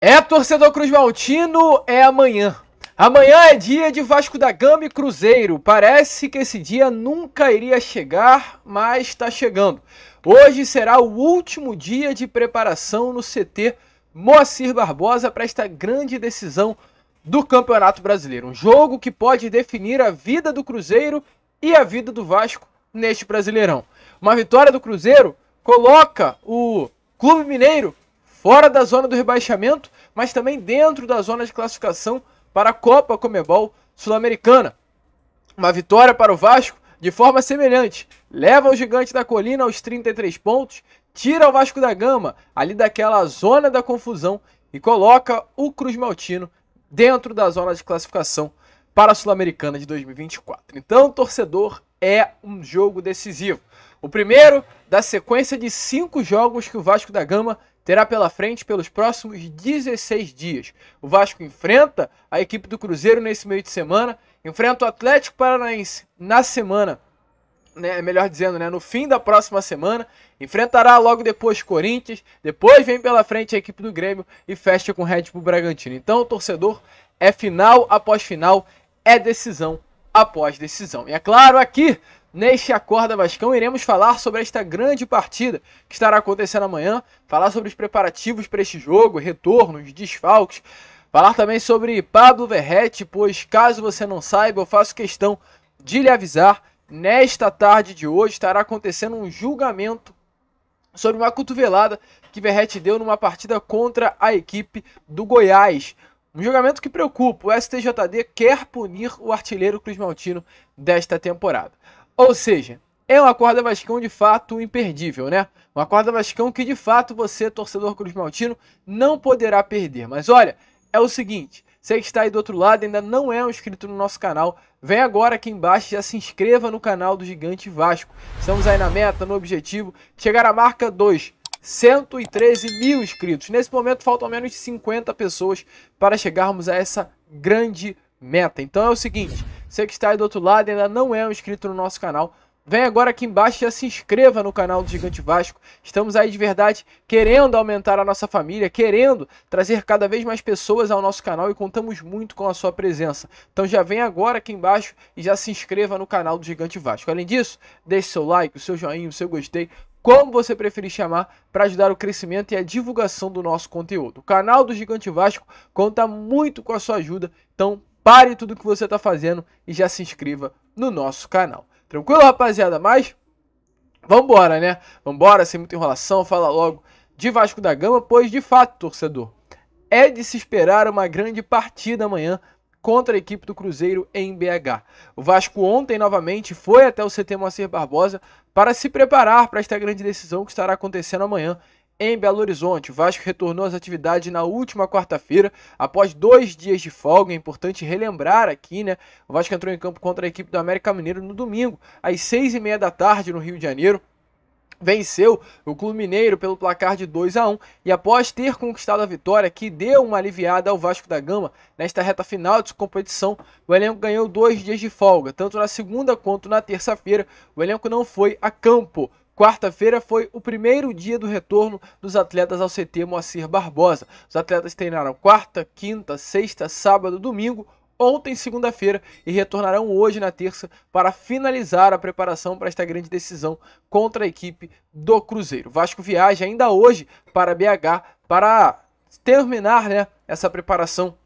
É torcedor Cruz Maltino, é amanhã. Amanhã é dia de Vasco da Gama e Cruzeiro. Parece que esse dia nunca iria chegar, mas está chegando. Hoje será o último dia de preparação no CT Moacir Barbosa para esta grande decisão do Campeonato Brasileiro. Um jogo que pode definir a vida do Cruzeiro e a vida do Vasco neste Brasileirão. Uma vitória do Cruzeiro coloca o Clube Mineiro fora da zona do rebaixamento, mas também dentro da zona de classificação para a Copa Comebol Sul-Americana. Uma vitória para o Vasco de forma semelhante. Leva o Gigante da Colina aos 33 pontos, tira o Vasco da Gama ali daquela zona da confusão e coloca o Cruz Maltino dentro da zona de classificação para a Sul-Americana de 2024. Então, torcedor, é um jogo decisivo. O primeiro da sequência de cinco jogos que o Vasco da Gama terá pela frente pelos próximos 16 dias. O Vasco enfrenta a equipe do Cruzeiro nesse meio de semana, enfrenta o Atlético Paranaense na semana né, melhor dizendo, né, no fim da próxima semana, enfrentará logo depois Corinthians, depois vem pela frente a equipe do Grêmio e fecha com o Red Bull Bragantino. Então, o torcedor é final após final, é decisão após decisão. E é claro, aqui Neste Acorda Vascão, iremos falar sobre esta grande partida que estará acontecendo amanhã, falar sobre os preparativos para este jogo, retornos, desfalques, falar também sobre Pablo Verrete, pois caso você não saiba, eu faço questão de lhe avisar, nesta tarde de hoje estará acontecendo um julgamento sobre uma cotovelada que Verrete deu numa partida contra a equipe do Goiás. Um julgamento que preocupa, o STJD quer punir o artilheiro Cruz Maltino desta temporada. Ou seja, é uma corda Vascão de fato imperdível, né? Uma corda Vascão que de fato você, torcedor Cruz Maltino, não poderá perder. Mas olha, é o seguinte. Você que está aí do outro lado ainda não é um inscrito no nosso canal, vem agora aqui embaixo e já se inscreva no canal do Gigante Vasco. Estamos aí na meta, no objetivo, de chegar à marca 2, 113 mil inscritos. Nesse momento faltam menos de 50 pessoas para chegarmos a essa grande meta. Então é o seguinte, você que está aí do outro lado ainda não é um inscrito no nosso canal, Vem agora aqui embaixo e já se inscreva no canal do Gigante Vasco. Estamos aí de verdade querendo aumentar a nossa família, querendo trazer cada vez mais pessoas ao nosso canal e contamos muito com a sua presença. Então já vem agora aqui embaixo e já se inscreva no canal do Gigante Vasco. Além disso, deixe seu like, o seu joinha, o seu gostei, como você preferir chamar, para ajudar o crescimento e a divulgação do nosso conteúdo. O canal do Gigante Vasco conta muito com a sua ajuda, então pare tudo que você está fazendo e já se inscreva no nosso canal. Tranquilo, rapaziada? Mas vambora, né? Vambora, sem muita enrolação, fala logo de Vasco da Gama, pois de fato, torcedor, é de se esperar uma grande partida amanhã contra a equipe do Cruzeiro em BH. O Vasco ontem novamente foi até o CT Moacir Barbosa para se preparar para esta grande decisão que estará acontecendo amanhã em Belo Horizonte. O Vasco retornou às atividades na última quarta-feira, após dois dias de folga. É importante relembrar aqui, né? O Vasco entrou em campo contra a equipe do América Mineiro no domingo, às seis e meia da tarde, no Rio de Janeiro venceu o Clube Mineiro pelo placar de 2 a 1 e após ter conquistado a vitória, que deu uma aliviada ao Vasco da Gama nesta reta final de competição, o elenco ganhou dois dias de folga, tanto na segunda quanto na terça-feira. O elenco não foi a campo Quarta-feira foi o primeiro dia do retorno dos atletas ao CT Moacir Barbosa. Os atletas treinaram quarta, quinta, sexta, sábado, domingo, ontem, segunda-feira, e retornarão hoje na terça para finalizar a preparação para esta grande decisão contra a equipe do Cruzeiro. Vasco viaja ainda hoje para BH para terminar né, essa preparação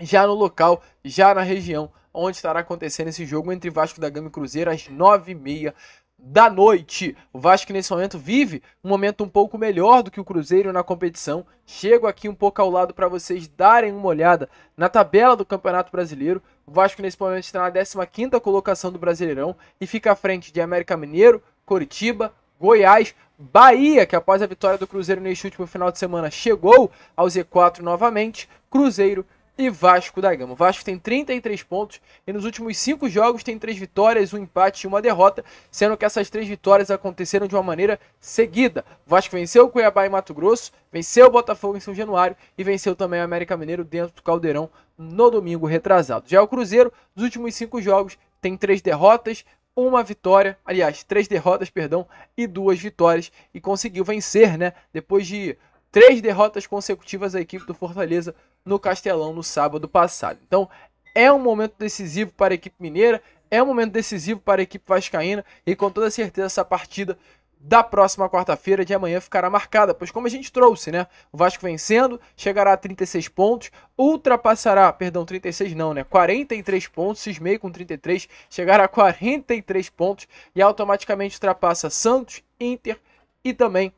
já no local, já na região onde estará acontecendo esse jogo entre Vasco da Gama e Cruzeiro às 9h30 da noite. O Vasco nesse momento vive um momento um pouco melhor do que o Cruzeiro na competição. Chego aqui um pouco ao lado para vocês darem uma olhada na tabela do Campeonato Brasileiro. O Vasco nesse momento está na 15ª colocação do Brasileirão e fica à frente de América Mineiro, Coritiba, Goiás, Bahia, que após a vitória do Cruzeiro neste último final de semana chegou ao Z4 novamente, Cruzeiro, e Vasco da Gama. O Vasco tem 33 pontos e nos últimos 5 jogos tem 3 vitórias, um empate e uma derrota, sendo que essas 3 vitórias aconteceram de uma maneira seguida. O Vasco venceu o Cuiabá em Mato Grosso, venceu o Botafogo em São Januário e venceu também o América Mineiro dentro do Caldeirão no domingo retrasado. Já o Cruzeiro, nos últimos 5 jogos, tem 3 derrotas, uma vitória, aliás, três derrotas, perdão, e duas vitórias e conseguiu vencer, né? Depois de três derrotas consecutivas, a equipe do Fortaleza no Castelão no sábado passado. Então, é um momento decisivo para a equipe mineira, é um momento decisivo para a equipe vascaína e com toda certeza essa partida da próxima quarta-feira de amanhã ficará marcada, pois como a gente trouxe, né? O Vasco vencendo, chegará a 36 pontos, ultrapassará, perdão, 36 não, né? 43 pontos, cismei com 33, chegará a 43 pontos e automaticamente ultrapassa Santos, Inter e também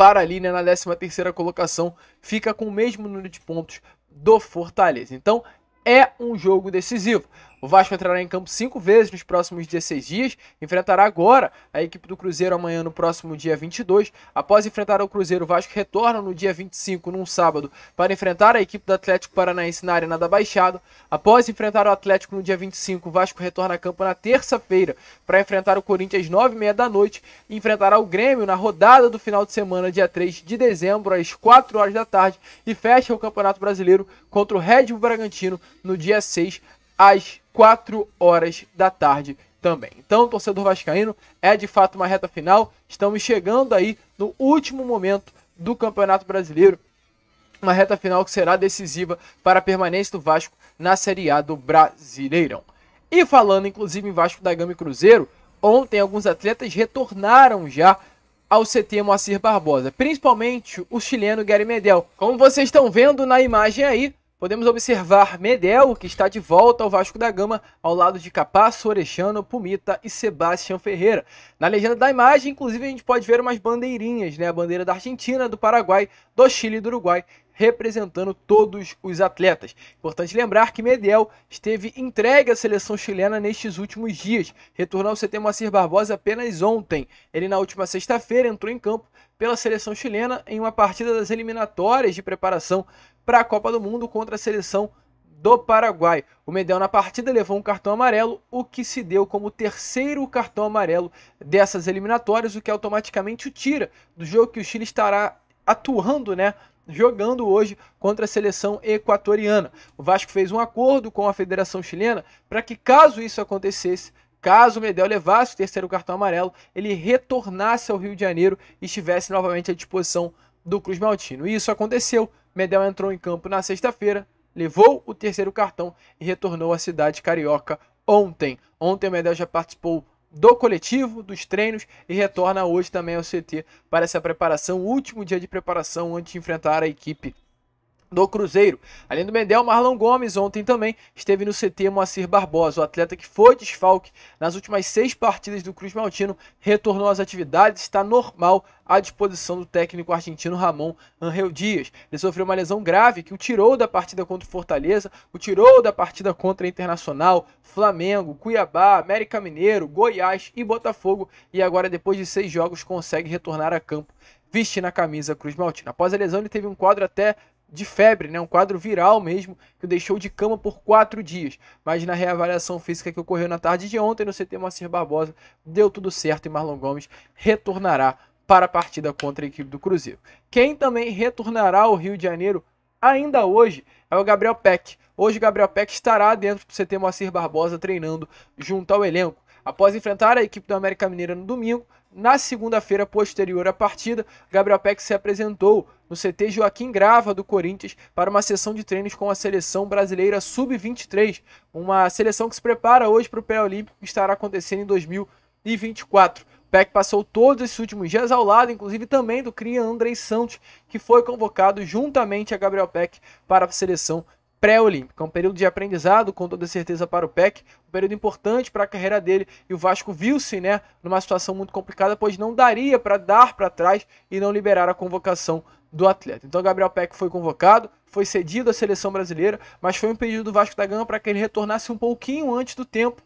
para ali né, na 13 terceira colocação, fica com o mesmo número de pontos do Fortaleza. Então, é um jogo decisivo. O Vasco entrará em campo cinco vezes nos próximos 16 dias, enfrentará agora a equipe do Cruzeiro amanhã no próximo dia 22. Após enfrentar o Cruzeiro, o Vasco retorna no dia 25, num sábado, para enfrentar a equipe do Atlético Paranaense na Arena da Baixada. Após enfrentar o Atlético no dia 25, o Vasco retorna a campo na terça-feira para enfrentar o Corinthians às 9h30 da noite e enfrentará o Grêmio na rodada do final de semana, dia 3 de dezembro, às 4 horas da tarde, e fecha o Campeonato Brasileiro contra o Red Bull Bragantino no dia 6 às 4 horas da tarde também. Então, torcedor vascaíno, é de fato uma reta final. Estamos chegando aí no último momento do Campeonato Brasileiro. Uma reta final que será decisiva para a permanência do Vasco na Série A do Brasileirão. E falando inclusive em Vasco da Gama e Cruzeiro, ontem alguns atletas retornaram já ao CT Moacir Barbosa, principalmente o chileno Gary Medel. Como vocês estão vendo na imagem aí, Podemos observar Medel, que está de volta ao Vasco da Gama, ao lado de Capasso, Orechano, Pumita e Sebastião Ferreira. Na legenda da imagem, inclusive, a gente pode ver umas bandeirinhas, né? A bandeira da Argentina, do Paraguai, do Chile e do Uruguai, representando todos os atletas. Importante lembrar que Medel esteve entregue à seleção chilena nestes últimos dias. Retornou ao CT Moacir Barbosa apenas ontem. Ele, na última sexta-feira, entrou em campo pela seleção chilena em uma partida das eliminatórias de preparação para a Copa do Mundo contra a seleção do Paraguai. O Medel na partida levou um cartão amarelo, o que se deu como o terceiro cartão amarelo dessas eliminatórias, o que automaticamente o tira do jogo que o Chile estará atuando, né? Jogando hoje contra a seleção equatoriana. O Vasco fez um acordo com a Federação Chilena para que, caso isso acontecesse, Caso Medel levasse o terceiro cartão amarelo, ele retornasse ao Rio de Janeiro e estivesse novamente à disposição do Cruz Maltino. E isso aconteceu. Medel entrou em campo na sexta-feira, levou o terceiro cartão e retornou à cidade carioca ontem. Ontem o Medel já participou do coletivo, dos treinos e retorna hoje também ao CT para essa preparação, último dia de preparação antes de enfrentar a equipe do Cruzeiro. Além do Mendel, Marlon Gomes ontem também esteve no CT Moacir Barbosa. O atleta que foi desfalque nas últimas seis partidas do Cruz Maltino retornou às atividades, está normal à disposição do técnico argentino Ramon Angel Dias. Ele sofreu uma lesão grave que o tirou da partida contra o Fortaleza, o tirou da partida contra Internacional, Flamengo, Cuiabá, América Mineiro, Goiás e Botafogo e agora depois de seis jogos consegue retornar a campo vestindo a camisa Cruz Maltino. Após a lesão, ele teve um quadro até de febre, né, um quadro viral mesmo, que o deixou de cama por quatro dias. Mas na reavaliação física que ocorreu na tarde de ontem no CT Moacir Barbosa, deu tudo certo e Marlon Gomes retornará para a partida contra a equipe do Cruzeiro. Quem também retornará ao Rio de Janeiro ainda hoje é o Gabriel Peck. Hoje o Gabriel Peck estará dentro do CT Moacir Barbosa treinando junto ao elenco. Após enfrentar a equipe do América Mineira no domingo, na segunda-feira posterior à partida, Gabriel Peck se apresentou no CT Joaquim Grava do Corinthians para uma sessão de treinos com a seleção brasileira sub-23, uma seleção que se prepara hoje para o pré-olímpico que estará acontecendo em 2024. Peck passou todos esses últimos dias ao lado, inclusive também do cria Andrei Santos, que foi convocado juntamente a Gabriel Peck para a seleção pré-olímpica. É um período de aprendizado, com toda certeza, para o PEC, um período importante para a carreira dele. E o Vasco viu-se né, numa situação muito complicada, pois não daria para dar para trás e não liberar a convocação do atleta. Então, Gabriel Peck foi convocado, foi cedido à seleção brasileira, mas foi um pedido do Vasco da Gama para que ele retornasse um pouquinho antes do tempo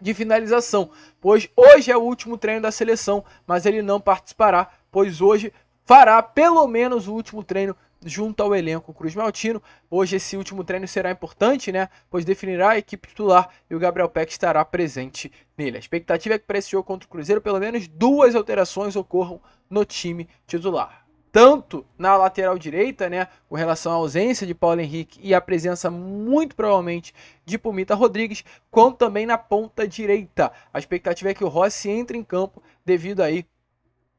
de finalização, pois hoje é o último treino da seleção, mas ele não participará, pois hoje fará pelo menos o último treino junto ao elenco Cruz Maltino. Hoje esse último treino será importante, né? Pois definirá a equipe titular e o Gabriel Peck estará presente nele. A expectativa é que para esse jogo contra o Cruzeiro, pelo menos duas alterações ocorram no time titular. Tanto na lateral direita, né, com relação à ausência de Paulo Henrique e a presença, muito provavelmente, de Pumita Rodrigues, quanto também na ponta direita. A expectativa é que o Rossi entre em campo devido aí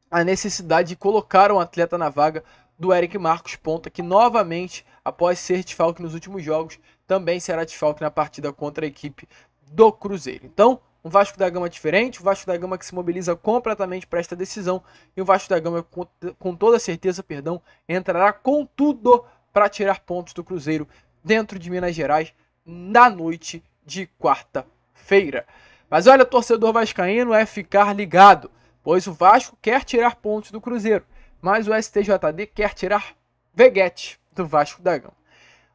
a necessidade de colocar um atleta na vaga do Eric Marcos Ponta, que novamente, após ser desfalque nos últimos jogos, também será desfalque na partida contra a equipe do Cruzeiro. Então, um Vasco da Gama diferente, um Vasco da Gama que se mobiliza completamente para esta decisão e um Vasco da Gama com, com toda certeza, perdão, entrará com tudo para tirar pontos do Cruzeiro dentro de Minas Gerais na noite de quarta-feira. Mas olha, torcedor vascaíno é ficar ligado, pois o Vasco quer tirar pontos do Cruzeiro mas o STJD quer tirar Veguete do Vasco da Gama.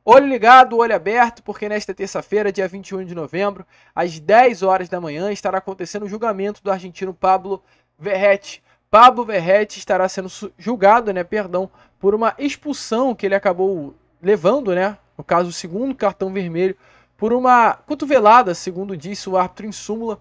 Olho ligado, olho aberto, porque nesta terça-feira, dia 21 de novembro, às 10 horas da manhã, estará acontecendo o julgamento do argentino Pablo Verrete. Pablo Verrete estará sendo julgado, né, perdão, por uma expulsão que ele acabou levando, né, no caso, o segundo cartão vermelho, por uma cotovelada, segundo disse o árbitro em súmula,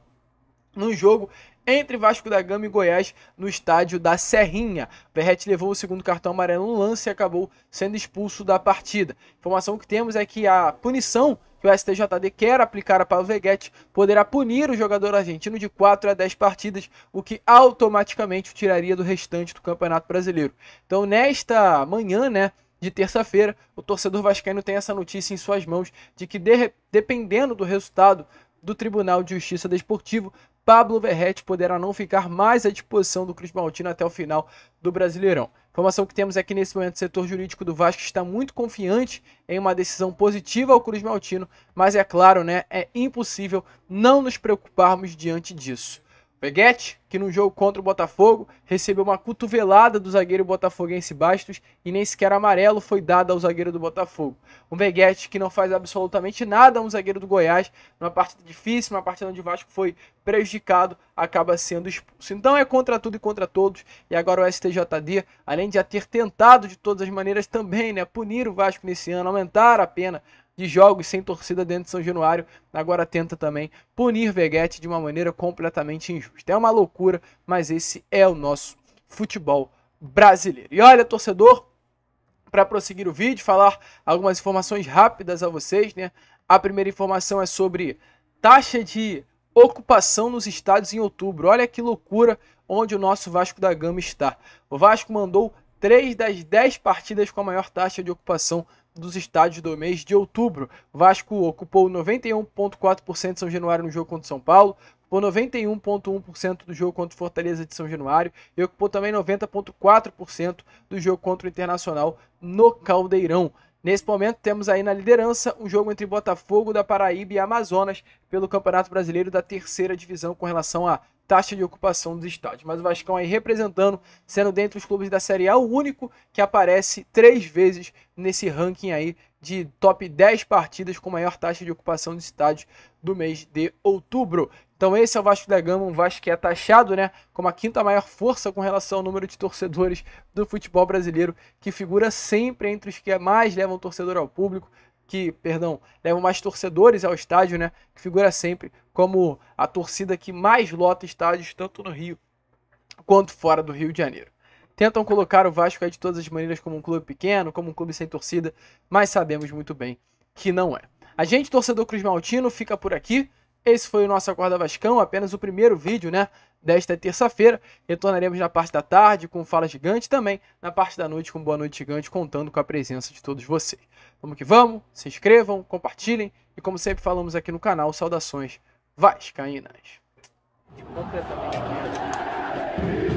no jogo entre Vasco da Gama e Goiás no estádio da Serrinha. Verrete levou o segundo cartão amarelo no lance e acabou sendo expulso da partida. Informação que temos é que a punição que o STJD quer aplicar a Paulo Veguete poderá punir o jogador argentino de 4 a 10 partidas, o que automaticamente o tiraria do restante do Campeonato Brasileiro. Então, nesta manhã, né? de terça-feira, o torcedor vascaíno tem essa notícia em suas mãos de que, de, dependendo do resultado do Tribunal de Justiça Desportivo, Pablo Verrete poderá não ficar mais à disposição do Cruz Maltino até o final do Brasileirão. Informação que temos aqui é que nesse momento, o setor jurídico do Vasco está muito confiante em uma decisão positiva ao Cruz Maltino, mas é claro, né, é impossível não nos preocuparmos diante disso. Peguete, que no jogo contra o Botafogo recebeu uma cotovelada do zagueiro botafoguense Bastos e nem sequer amarelo foi dado ao zagueiro do Botafogo. Um Peguete que não faz absolutamente nada a um zagueiro do Goiás, numa partida difícil, numa partida onde o Vasco foi prejudicado, acaba sendo expulso. Então é contra tudo e contra todos, e agora o STJD, além de já ter tentado de todas as maneiras também, né, punir o Vasco nesse ano, aumentar a pena de jogos sem torcida dentro de São Januário, agora tenta também punir Veguete de uma maneira completamente injusta. É uma loucura, mas esse é o nosso futebol brasileiro. E olha, torcedor, para prosseguir o vídeo, falar algumas informações rápidas a vocês, né? A primeira informação é sobre taxa de ocupação nos estádios em outubro. Olha que loucura onde o nosso Vasco da Gama está. O Vasco mandou 3 das 10 partidas com a maior taxa de ocupação dos estádios do mês de outubro. Vasco ocupou 91,4% de São Januário no jogo contra São Paulo, ocupou 91,1% do jogo contra Fortaleza de São Januário e ocupou também 90,4% do jogo contra o Internacional no Caldeirão. Nesse momento, temos aí na liderança um jogo entre Botafogo da Paraíba e Amazonas pelo Campeonato Brasileiro da terceira divisão com relação à taxa de ocupação dos estádios. Mas o Vascão aí representando, sendo dentre os clubes da Série A o único que aparece três vezes nesse ranking aí de top 10 partidas com maior taxa de ocupação de estádios do mês de outubro. Então esse é o Vasco da Gama, um Vasco que é taxado né, como a quinta maior força com relação ao número de torcedores do futebol brasileiro, que figura sempre entre os que mais levam torcedor ao público, que, perdão, levam mais torcedores ao estádio, né? Que figura sempre como a torcida que mais lota estádios, tanto no Rio quanto fora do Rio de Janeiro. Tentam colocar o Vasco aí de todas as maneiras como um clube pequeno, como um clube sem torcida, mas sabemos muito bem que não é. A gente, torcedor Cruz Maltino, fica por aqui. Esse foi o nosso Acorda Vascão, apenas o primeiro vídeo, né? Desta terça-feira. Retornaremos na parte da tarde com Fala Gigante, também na parte da noite com Boa Noite Gigante, contando com a presença de todos vocês. Vamos que vamos, se inscrevam, compartilhem e, como sempre falamos aqui no canal, saudações vascaínas. Completamente.